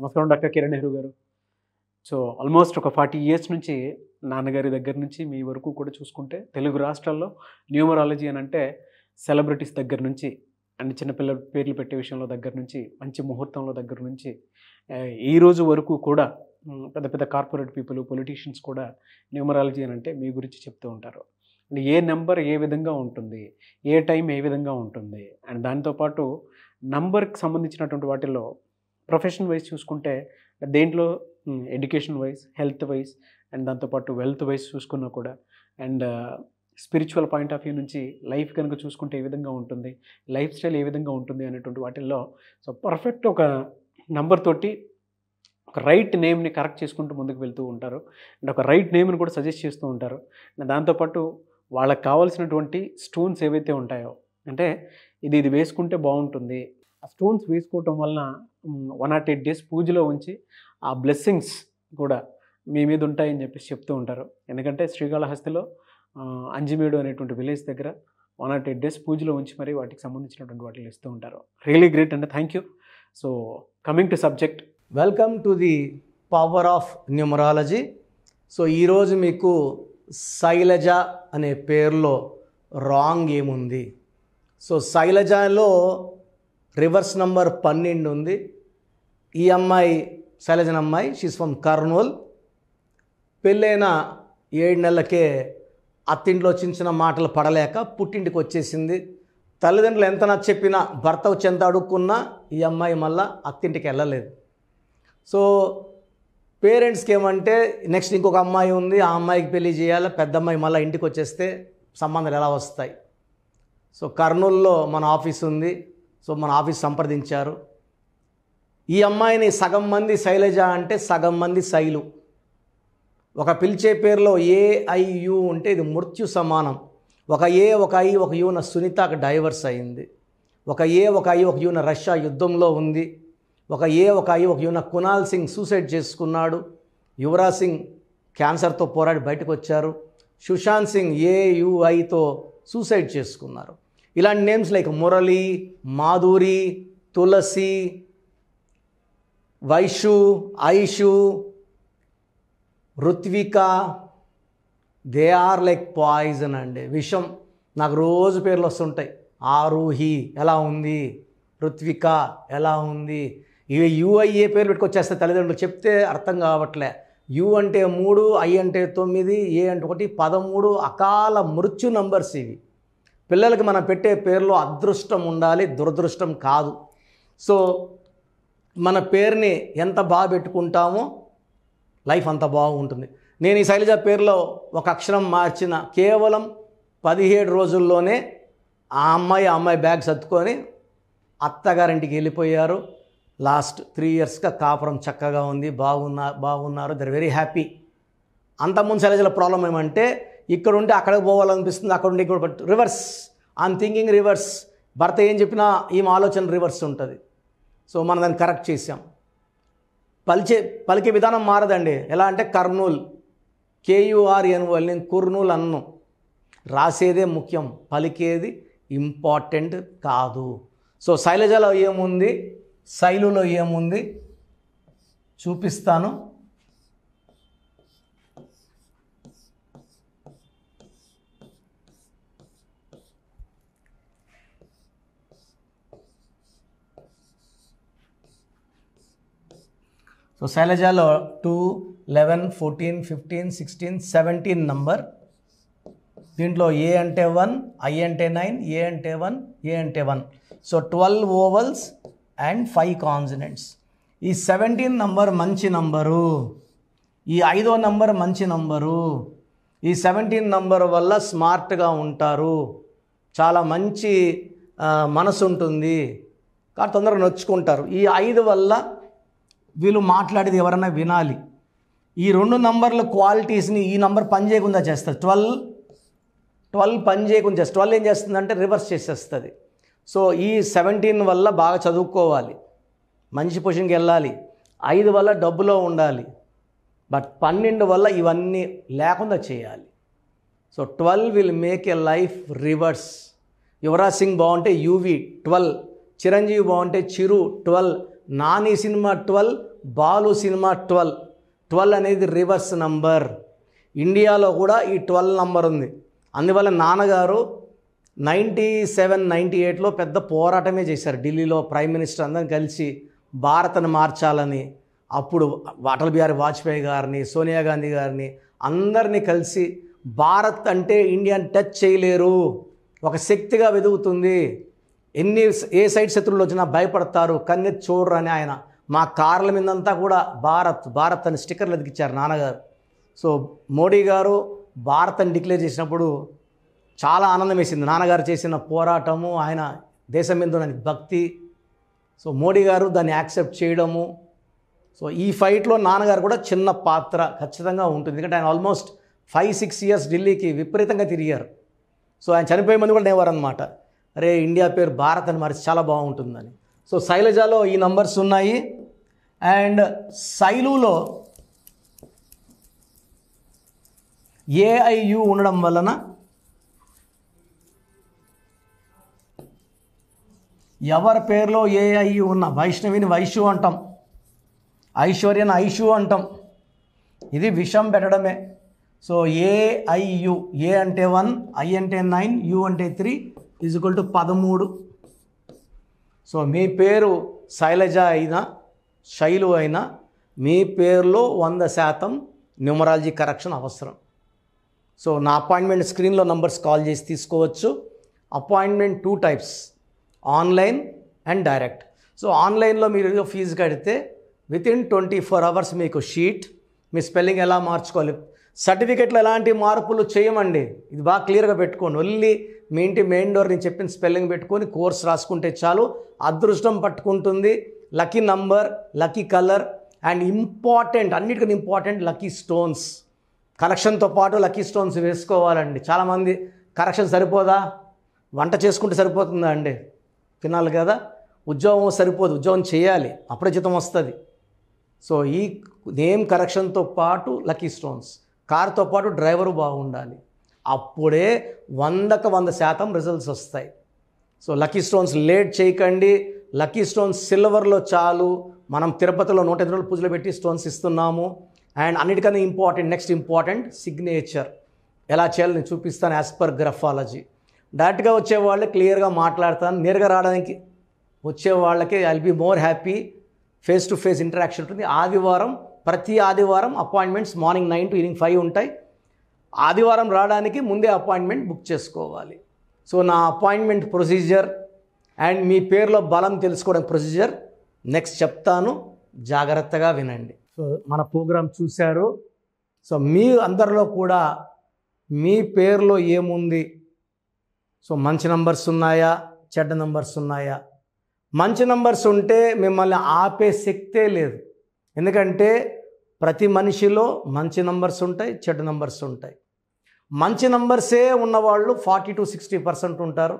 నమస్కారం డాక్టర్ కిరణ్ నెహ్రూ గారు so almost ఒక ఫార్టీ ఇయర్స్ నుంచి నాన్నగారి దగ్గర నుంచి మీ వరకు కూడా చూసుకుంటే తెలుగు రాష్ట్రాల్లో న్యూమరాలజీ అని అంటే సెలబ్రిటీస్ దగ్గర నుంచి అండ్ చిన్నపిల్ల పేర్లు పెట్టే విషయంలో దగ్గర నుంచి మంచి ముహూర్తంలో దగ్గర నుంచి ఈ రోజు వరకు కూడా పెద్ద పెద్ద కార్పొరేట్ పీపుల్ పొలిటీషియన్స్ కూడా న్యూమరాలజీ అని అంటే మీ గురించి చెప్తూ ఉంటారు అండ్ ఏ నెంబర్ ఏ విధంగా ఉంటుంది ఏ టైం ఏ విధంగా ఉంటుంది అండ్ దాంతోపాటు నంబర్కి సంబంధించినటువంటి వాటిలో ప్రొఫెషన్ వైజ్ చూసుకుంటే దేంట్లో education wise health wise and దాంతోపాటు వెల్త్ వైజ్ చూసుకున్నా కూడా and spiritual point of view నుంచి లైఫ్ కనుక చూసుకుంటే ఏ విధంగా ఉంటుంది లైఫ్ స్టైల్ ఏ విధంగా ఉంటుంది అనేటువంటి వాటిల్లో సో పర్ఫెక్ట్ ఒక నంబర్ తోటి ఒక రైట్ నేమ్ని కరెక్ట్ చేసుకుంటూ ముందుకు వెళ్తూ ఉంటారు అండ్ ఒక రైట్ నేమ్ని కూడా సజెస్ట్ చేస్తూ ఉంటారు దాంతోపాటు వాళ్ళకి కావాల్సినటువంటి స్టోన్స్ ఏవైతే ఉంటాయో అంటే ఇది ఇది వేసుకుంటే బాగుంటుంది ఆ స్టోన్స్ వేసుకోవటం వలన వన్ నాట్ ఎయిట్ డేస్ పూజలో ఉంచి ఆ బ్లెస్సింగ్స్ కూడా మీ మీద ఉంటాయని చెప్పేసి చెప్తూ ఉంటారు ఎందుకంటే శ్రీకాళహస్తిలో అంజిమేడు అనేటువంటి విలేజ్ దగ్గర వన్ నాట్ ఎయిట్ డేస్ పూజలో ఉంచి మరి వాటికి సంబంధించినటువంటి వాటిని ఇస్తూ ఉంటారు really great and thank you so coming to subject welcome to the power of numerology so ఈరోజు మీకు శైలజ అనే పేర్లో రాంగ్ ఏముంది సో శైలజలో రివర్స్ నంబర్ పన్నెండు ఉంది ఈ అమ్మాయి శైలజన అమ్మాయి షీస్ ఫ్రమ్ కర్నూల్ పెళ్ళైన ఏడు నెలలకే అత్తింట్లో చిన్న చిన్న మాటలు పడలేక పుట్టింటికి వచ్చేసింది తల్లిదండ్రులు ఎంత నా చెప్పినా భర్త వచ్చి ఎంత అడుక్కున్నా ఈ అమ్మాయి మళ్ళా అత్తింటికి వెళ్ళలేదు సో పేరెంట్స్కి ఏమంటే నెక్స్ట్ ఇంకొక అమ్మాయి ఉంది ఆ అమ్మాయికి పెళ్లి చేయాలి పెద్ద అమ్మాయి మళ్ళీ ఇంటికి వచ్చేస్తే సంబంధాలు ఎలా వస్తాయి సో కర్నూలులో మన ఆఫీస్ ఉంది సో మన ఆఫీస్ సంప్రదించారు ఈ అమ్మాయిని సగం మంది శైలజ అంటే సగం మంది శైలు ఒక పిలిచే పేరులో ఏఐయు ఉంటే ఇది మృత్యు సమానం ఒక ఏ ఒక ఐ ఒక యూన సునీతకు డైవర్స్ అయింది ఒక ఏ ఒక ఐ ఒక యూన రష్యా యుద్ధంలో ఉంది ఒక ఏ ఒక ఐ ఒక యూన కునాల్ సింగ్ సూసైడ్ చేసుకున్నాడు యువరాజ్ సింగ్ క్యాన్సర్తో పోరాడి బయటకు వచ్చారు సుశాంత్ సింగ్ ఏయుఐతో సూసైడ్ చేసుకున్నారు ఇలాంటి names like Murali Madhuri Tulasi Vaishu Aishu Rutvika they are like poison అండి విషం నాకు రోజు పేర్లు వస్తుంటాయి ఆరూహి ఎలా ఉంది ఋత్విక ఎలా ఉంది ఇవి యూఐఏ పేరు పెట్టుకొచ్చేస్తే తల్లిదండ్రులు చెప్తే అర్థం కావట్లే యు అంటే మూడు ఐ అంటే తొమ్మిది ఏ అంటే ఒకటి పదమూడు అకాల మృత్యు నంబర్స్ ఇవి పిల్లలకి మనం పెట్టే పేర్లో అదృష్టం ఉండాలి దురదృష్టం కాదు సో మన పేరుని ఎంత బాగా పెట్టుకుంటామో లైఫ్ అంత బాగుంటుంది నేను ఈ శైలజ పేరులో ఒక అక్షరం మార్చిన కేవలం పదిహేడు రోజుల్లోనే ఆ అమ్మాయి ఆ అమ్మాయి బ్యాగ్ సర్దుకొని అత్తగారింటికి వెళ్ళిపోయారు లాస్ట్ త్రీ ఇయర్స్గా కాపురం చక్కగా ఉంది బాగున్నా బాగున్నారు దర్ వెరీ హ్యాపీ అంతకుముందు శైలజల ప్రాబ్లం ఏమంటే ఇక్కడ ఉంటే అక్కడికి పోవాలనిపిస్తుంది అక్కడ ఉండి ఇక్కడ రివర్స్ ఐఎమ్ థింకింగ్ రివర్స్ భర్త ఏం చెప్పినా ఈమె ఆలోచన రివర్స్ ఉంటుంది సో మనం దాన్ని కరెక్ట్ చేసాం పలిచే పలికే విధానం మారదండి ఎలా అంటే కర్నూల్ కేయుఆర్ఎన్ఓఎల్ నేను కుర్నూల్ అన్ను రాసేదే ముఖ్యం పలికేది ఇంపార్టెంట్ కాదు సో శైలజలో ఏముంది శైలులో ఏముంది చూపిస్తాను సో శైలజాలో two eleven fourteen fifteen sixteen seventeen number దీంట్లో ఏ అంటే వన్ ఐ అంటే నైన్ ఏ అంటే వన్ ఏ అంటే one so twelve vowels and five consonants ఈ సెవెంటీన్ నంబర్ మంచి నంబరు ఈ ఐదో నంబర్ మంచి నంబరు ఈ సెవెంటీన్ నంబర్ వల్ల స్మార్ట్గా ఉంటారు చాలా మంచి మనసు ఉంటుంది కాబట్టి తొందరగా నొచ్చుకుంటారు ఈ ఐదు వల్ల వీళ్ళు మాట్లాడేది ఎవరన్నా వినాలి ఈ రెండు నంబర్ల క్వాలిటీస్ని ఈ నంబర్ పని చేయకుండా చేస్తుంది ట్వెల్వ్ ట్వెల్వ్ పని చేయకుండా చేస్తుంది ట్వెల్వ్ ఏం చేస్తుందంటే రివర్స్ చేసేస్తుంది సో ఈ సెవెంటీన్ వల్ల బాగా చదువుకోవాలి మంచి పొజిషన్కి వెళ్ళాలి ఐదు వల్ల డబ్బులో ఉండాలి బట్ పన్నెండు వల్ల ఇవన్నీ లేకుండా చేయాలి so twelve will make a life reverse Yuvraj Singh బాగుంటే యూవి ట్వెల్వ్ చిరంజీవి బాగుంటే Chiru twelve Nani cinema twelve Balu cinema twelve twelve అనేది రివర్స్ నంబర్ ఇండియాలో కూడా ఈ ట్వెల్వ్ నంబర్ ఉంది అందువల్ల నాన్నగారు నైంటీ సెవెన్ నైంటీ ఎయిట్లో పెద్ద పోరాటమే చేశారు ఢిల్లీలో ప్రైమ్ మినిస్టర్ అందరం కలిసి భారత్ను మార్చాలని అప్పుడు అటల్ బిహారీ వాజ్పేయి గారిని సోనియా గాంధీ గారిని అందరినీ కలిసి భారత్ అంటే ఇండియాని టచ్ చేయలేరు ఒక శక్తిగా వెదుగుతుంది ఎన్ని ఏ సైడ్ శత్రువులు వచ్చినా భయపడతారు కన్నెత్తి చూడరు అని ఆయన మా కార్ల మీదంతా కూడా భారత్ భారత్ అని స్టిక్కర్లు అతికిచ్చారు నాన్నగారు సో మోడీ గారు భారత్ అని డిక్లేర్ చేసినప్పుడు చాలా ఆనందం వేసింది నాన్నగారు చేసిన పోరాటము ఆయన దేశం మీద భక్తి సో మోడీ గారు దాన్ని యాక్సెప్ట్ చేయడము సో ఈ ఫైట్లో నాన్నగారు కూడా చిన్న పాత్ర ఖచ్చితంగా ఉంటుంది ఎందుకంటే ఆయన ఆల్మోస్ట్ ఫైవ్ సిక్స్ ఇయర్స్ ఢిల్లీకి విపరీతంగా తిరిగారు సో ఆయన చనిపోయే మంది కూడా నేవారనమాట అరే ఇండియా పేరు భారత్ అని మరి చాలా బాగుంటుందని సో శైలజాలో ఈ నంబర్స్ ఉన్నాయి అండ్ సైలులో ఏఐయు ఉండడం వలన ఎవరి పేరులో ఏఐయు ఉన్న వైష్ణవిని వైశు అంటాం ఐశ్వర్యని ఐషు అంటాం ఇది విషం పెట్టడమే సో ఏఐయు ఏ అంటే వన్ ఐ అంటే నైన్ యు అంటే త్రీ ఈజ్వల్ టు పదమూడు సో మీ పేరు శైలజ అయినా శైలు అయినా మీ పేరులో వంద శాతం న్యూమరాలజీ కరెక్షన్ అవసరం సో నా అపాయింట్మెంట్ స్క్రీన్లో నంబర్స్ కాల్ చేసి తీసుకోవచ్చు appointment two types online and direct so ఆన్లైన్లో మీరు ఫీజు కడితే within twenty four hours మీకు షీట్ మీ స్పెల్లింగ్ ఎలా మార్చుకోవాలి సర్టిఫికెట్లో ఎలాంటి మార్పులు చేయమండి ఇది బాగా క్లియర్గా పెట్టుకోండి ఓన్లీ మీ ఇంటి మెయిన్ డోర్ నేను చెప్పిన స్పెల్లింగ్ పెట్టుకొని కోర్స్ రాసుకుంటే చాలు అదృష్టం పట్టుకుంటుంది lucky number lucky colour and important అన్నిటికన్నా ఇంపార్టెంట్ లక్కీ స్టోన్స్ కలెక్షన్తో పాటు లక్కీ స్టోన్స్ వేసుకోవాలండి చాలామంది కరెక్షన్ సరిపోదా వంట చేసుకుంటే సరిపోతుందా అండి తినాలి కదా ఉద్యోగం సరిపోదు ఉద్యోగం చేయాలి అప్పుడే జీతం వస్తుంది సో ఈ నేమ్ కరెక్షన్తో పాటు లక్కీ స్టోన్స్ కార్తో పాటు డ్రైవరు బాగుండాలి అప్పుడే వందకు వంద శాతం రిజల్ట్స్ వస్తాయి సో లక్కీ స్టోన్స్ లేట్ చేయకండి లక్కీ స్టోన్స్ సిల్వర్లో చాలు మనం తిరుపతిలో నూట ఎనిమిది రోజులు పూజలు పెట్టి స్టోన్స్ ఇస్తున్నాము అండ్ అన్నిటికన్నా ఇంపార్టెంట్ నెక్స్ట్ ఇంపార్టెంట్ సిగ్నేచర్ ఎలా చేయాలి నేను చూపిస్తాను యాజ్ పర్ గ్రఫాలజీ డైరెక్ట్గా వచ్చేవాళ్ళు క్లియర్గా మాట్లాడతాను నేరుగా రావడానికి వచ్చే వాళ్ళకి I'll be more happy face to face interaction ఉంటుంది ఆదివారం ప్రతి ఆదివారం appointments morning nine to evening five ఉంటాయి ఆదివారం రావడానికి ముందే అపాయింట్మెంట్ బుక్ చేసుకోవాలి సో నా అపాయింట్మెంట్ ప్రొసీజర్ అండ్ మీ పేరులో బలం తెలుసుకోవడం ప్రొసీజర్ నెక్స్ట్ చెప్తాను జాగ్రత్తగా వినండి సో మన ప్రోగ్రామ్ చూశారు సో మీ అందరిలో కూడా మీ పేరులో ఏముంది సో మంచి నంబర్స్ ఉన్నాయా చెడ్డ నంబర్స్ ఉన్నాయా మంచి నంబర్స్ ఉంటే మిమ్మల్ని ఆపే శక్తే లేదు ఎందుకంటే ప్రతి మనిషిలో మంచి నంబర్స్ ఉంటాయి చెడ్డ నంబర్స్ ఉంటాయి మంచి నంబర్సే ఉన్నవాళ్ళు ఫార్టీ టు సిక్స్టీ పర్సెంట్ ఉంటారు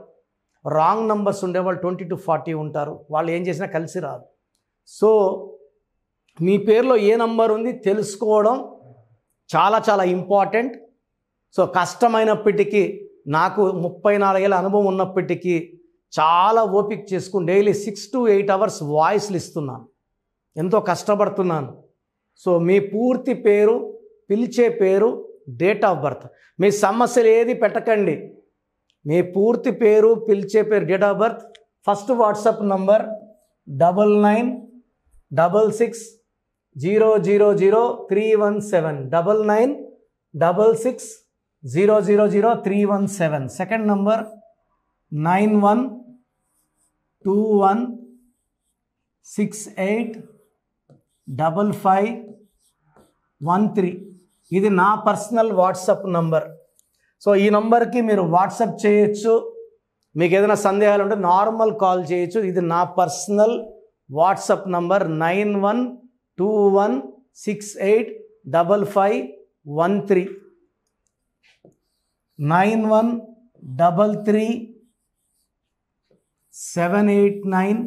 రాంగ్ నంబర్స్ ఉండేవాళ్ళు ట్వంటీ టు ఫార్టీ ఉంటారు వాళ్ళు ఏం చేసినా కలిసి రాదు సో మీ పేరులో ఏ నంబర్ ఉంది తెలుసుకోవడం చాలా చాలా ఇంపార్టెంట్ సో కష్టమైనప్పటికీ నాకు ముప్పై నాలుగేళ్ళ అనుభవం ఉన్నప్పటికీ చాలా ఓపిక చేసుకుని daily six to eight hours వాయిస్లు ఇస్తున్నాను ఎంతో కష్టపడుతున్నాను సో మీ పూర్తి పేరు పిలిచే పేరు డేట్ ఆఫ్ బర్త్ మీ సమస్యలు ఏది పెట్టకండి మీ పూర్తి పేరు పిలిచే పేరు date of birth first WhatsApp number double nine double six zero zero zero three one seven double nine double six zero zero zero three one seven second number nine one two one six eight double five one three ఇది నా personal WhatsApp number so ఈ నంబర్కి మీరు WhatsApp చేయొచ్చు మీకు ఏదైనా సందేహాలు ఉంటే నార్మల్ కాల్ చేయొచ్చు ఇది నా personal WhatsApp number nine one two one six eight double five one three nine one double three seven eight nine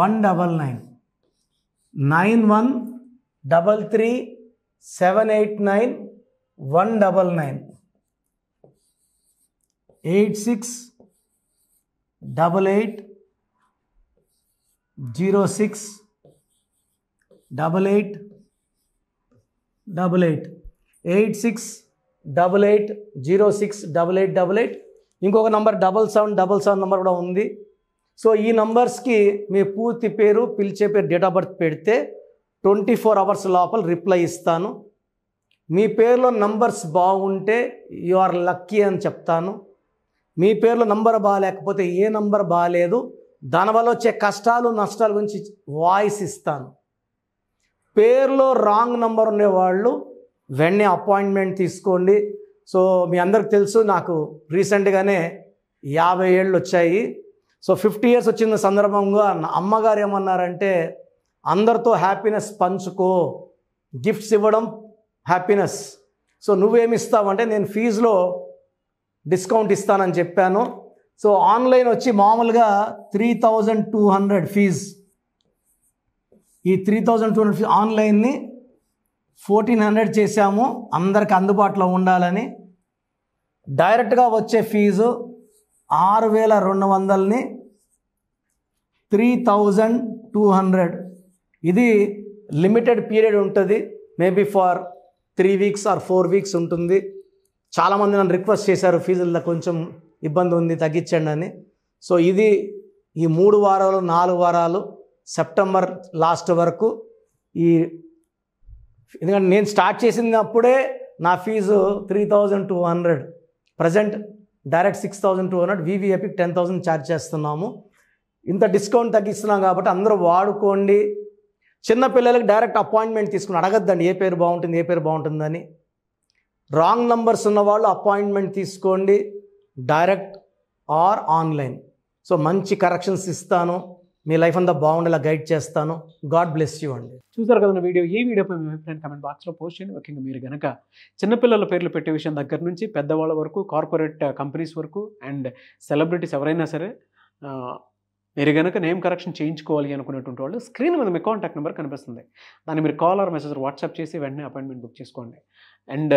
one double nine nine one double three seven eight nine one double nine eight six double eight zero six double eight double eight eight six double eight zero six double eight double eight ఇంకొక number double seven double seven number కూడా ఉంది so ఈ నంబర్స్కి మీ పూర్తి పేరు పిలిచే పేరు date of birth పెడితే twenty four hours లోపల రిప్లై ఇస్తాను మీ పేరులో నంబర్స్ బాగుంటే యు ఆర్ లక్కీ అని చెప్తాను మీ పేరులో నంబర్ బాగాలేకపోతే ఏ నంబర్ బాగాలేదు దానివల్ల వచ్చే కష్టాలు నష్టాల గురించి వాయిస్ ఇస్తాను పేరులో రాంగ్ నంబర్ ఉండేవాళ్ళు వెంటనే అపాయింట్మెంట్ తీసుకోండి సో మీ అందరికి తెలుసు నాకు రీసెంట్గానే యాభై ఏళ్ళు వచ్చాయి సో ఫిఫ్టీ ఇయర్స్ వచ్చిన సందర్భంగా నా అమ్మగారు ఏమన్నారంటే అందరితో హ్యాపీనెస్ పంచుకో గిఫ్ట్స్ ఇవ్వడం హ్యాపీనెస్ సో నువ్వేమిస్తావంటే నేను ఫీజులో డిస్కౌంట్ ఇస్తానని చెప్పాను సో ఆన్లైన్ వచ్చి మామూలుగా three thousand two hundred fees ఈ three thousand two hundred fees ఆన్లైన్ని ఫోర్టీన్ హండ్రెడ్ చేశాము అందరికి అందుబాటులో ఉండాలని డైరెక్ట్గా వచ్చే ఫీజు ఆరు వేల రెండు వందలని త్రీ థౌజండ్ టూ హండ్రెడ్ ఇది లిమిటెడ్ పీరియడ్ ఉంటుంది maybe for three weeks or four weeks ఉంటుంది చాలామంది నన్ను రిక్వెస్ట్ చేశారు ఫీజుల్లో కొంచెం ఇబ్బంది ఉంది తగ్గించండి అని సో ఇది ఈ మూడు వారాలు నాలుగు వారాలు సెప్టెంబర్ లాస్ట్ వరకు ఈ ఎందుకంటే నేను స్టార్ట్ చేసినప్పుడే నా fee three thousand two hundred present direct six thousand two hundred వివిఎపికి టెన్ థౌజండ్ ఛార్జ్ చేస్తున్నాము ఇంత డిస్కౌంట్ తగ్గిస్తున్నాం కాబట్టి అందరూ వాడుకోండి చిన్నపిల్లలకి డైరెక్ట్ అపాయింట్మెంట్ తీసుకుని అడగద్దండి ఏ పేరు బాగుంటుంది ఏ పేరు బాగుంటుందని రాంగ్ నంబర్స్ ఉన్న వాళ్ళు అపాయింట్మెంట్ తీసుకోండి డైరెక్ట్ ఆర్ ఆన్లైన్ సో మంచి కరెక్షన్స్ ఇస్తాను మీ లైఫ్ అంతా బాగుండేలా గైడ్ చేస్తాను గాడ్ బ్లెస్ యూ అండి చూసారు కదా వీడియో ఈ వీడియోపై మీ అభిప్రాయం కమెంట్ బాక్స్లో పోస్ట్ చేయండి ముఖ్యంగా మీరు కనుక చిన్నపిల్లల పేర్లు పెట్టే విషయం దగ్గర నుంచి పెద్దవాళ్ళ వరకు కార్పొరేట్ కంపెనీస్ వరకు అండ్ సెలబ్రిటీస్ ఎవరైనా సరే మీరు కనుక నేమ్ కరెక్షన్ చేయించుకోవాలి అనుకునేటువంటి వాళ్ళు స్క్రీన్ మీద మీ కాంటాక్ట్ నెంబర్ కనిపిస్తుంది దాన్ని మీరు కాల్ ఆర్ మెసేజ్ వాట్సాప్ చేసి వెంటనే అపాయింట్మెంట్ బుక్ చేసుకోండి అండ్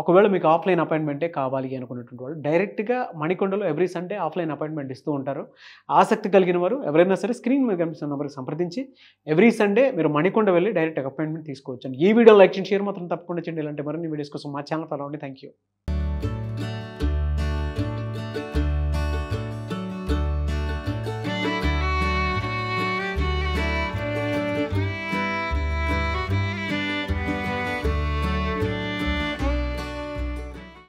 ఒకవేళ మీకు ఆఫ్లైన్ అపాయింట్మెంటే కావాలి అనుకునేటువంటి వాళ్ళు డైరెక్ట్గా మణికొండలో ఎవ్రీ సండే ఆఫ్లైన్ అపాయింట్మెంట్ ఇస్తూ ఉంటారు ఆసక్తి కలిగిన వారు ఎవరైనా సరే స్క్రీన్ మీద కనిపిస్తున్న నెంబర్కి సంప్రదించి ఎవ్రీ సండే మీరు మణికొండ వెళ్ళి డైరెక్ట్ అపాయింట్మెంట్ తీసుకోవచ్చు ఈ వీడియో లైక్ చేయండి షేర్ మాత్రం తప్పకుండా చేయండి ఇలాంటి మరిన్ని వీడియోస్ కోసం మా ఛానల్ ఫాలో అవ్వండి థ్యాంక్ యూ